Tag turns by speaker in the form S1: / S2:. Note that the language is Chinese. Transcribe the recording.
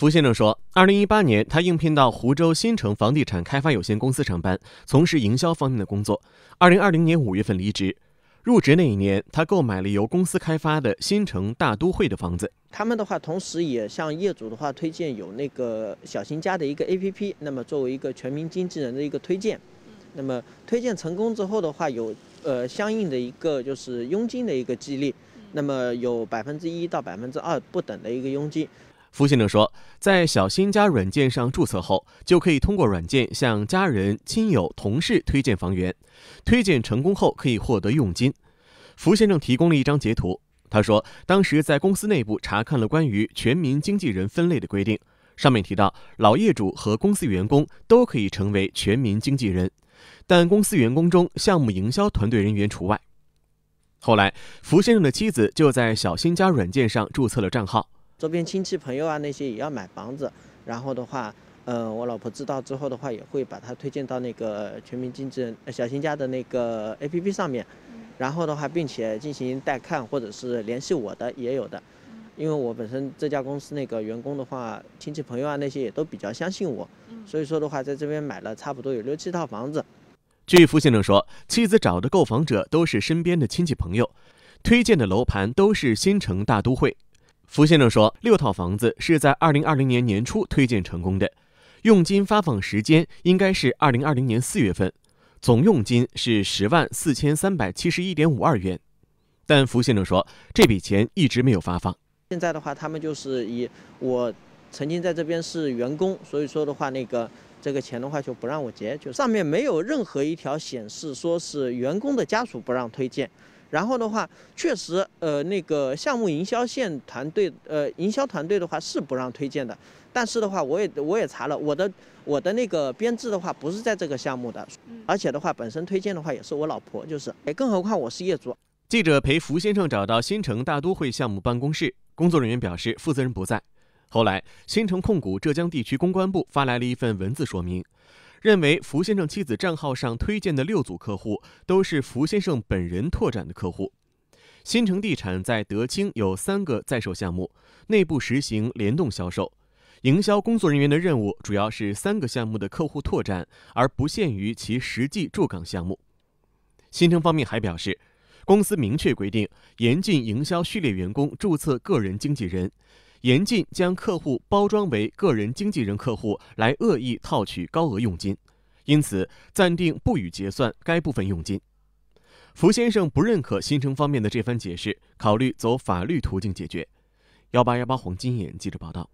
S1: 符先生说，二零一八年他应聘到湖州新城房地产开发有限公司上班，从事营销方面的工作。二零二零年五月份离职。入职那一年，他购买了由公司开发的新城大都会的房子。
S2: 他们的话，同时也向业主的话推荐有那个小新家的一个 APP。那么作为一个全民经纪人的一个推荐，那么推荐成功之后的话，有呃相应的一个就是佣金的一个激励，那么有百分之一到百分之二不等的一个佣金。
S1: 符先生说，在小新家软件上注册后，就可以通过软件向家人、亲友、同事推荐房源，推荐成功后可以获得佣金。符先生提供了一张截图，他说当时在公司内部查看了关于全民经纪人分类的规定，上面提到老业主和公司员工都可以成为全民经纪人，但公司员工中项目营销团队人员除外。后来，符先生的妻子就在小新家软件上注册了账号。
S2: 周边亲戚朋友啊那些也要买房子，然后的话，嗯，我老婆知道之后的话，也会把她推荐到那个全民经纪人小新家的那个 APP 上面，然后的话，并且进行带看或者是联系我的也有的，因为我本身这家公司那个员工的话，亲戚朋友啊那些也都比较相信我，所以说的话，在这边买了差不多有六七套房子。
S1: 据付先生说，妻子找的购房者都是身边的亲戚朋友，推荐的楼盘都是新城大都会。福先生说，六套房子是在二零二零年年初推荐成功的，佣金发放时间应该是二零二零年四月份，总佣金是十万四千三百七十一点五二元，但福先生说这笔钱一直没有发放。
S2: 现在的话，他们就是以我曾经在这边是员工，所以说的话，那个这个钱的话就不让我结，就上面没有任何一条显示说是员工的家属不让推荐。然后的话，确实，呃，那个项目营销线团队，呃，营销团队的话是不让推荐的。但是的话，我也我也查了，我的我的那个编制的话不是在这个项目的，而且的话，本身推荐的话也是我老婆，就是，哎，更何况我是业主。
S1: 记者陪符先生找到新城大都会项目办公室，工作人员表示负责人不在。后来，新城控股浙江地区公关部发来了一份文字说明。认为福先生妻子账号上推荐的六组客户都是福先生本人拓展的客户。新城地产在德清有三个在售项目，内部实行联动销售，营销工作人员的任务主要是三个项目的客户拓展，而不限于其实际驻港项目。新城方面还表示，公司明确规定，严禁营销序列员工注册个人经纪人。严禁将客户包装为个人经纪人客户来恶意套取高额佣金，因此暂定不予结算该部分佣金。福先生不认可新城方面的这番解释，考虑走法律途径解决。幺八幺八黄金眼记者报道。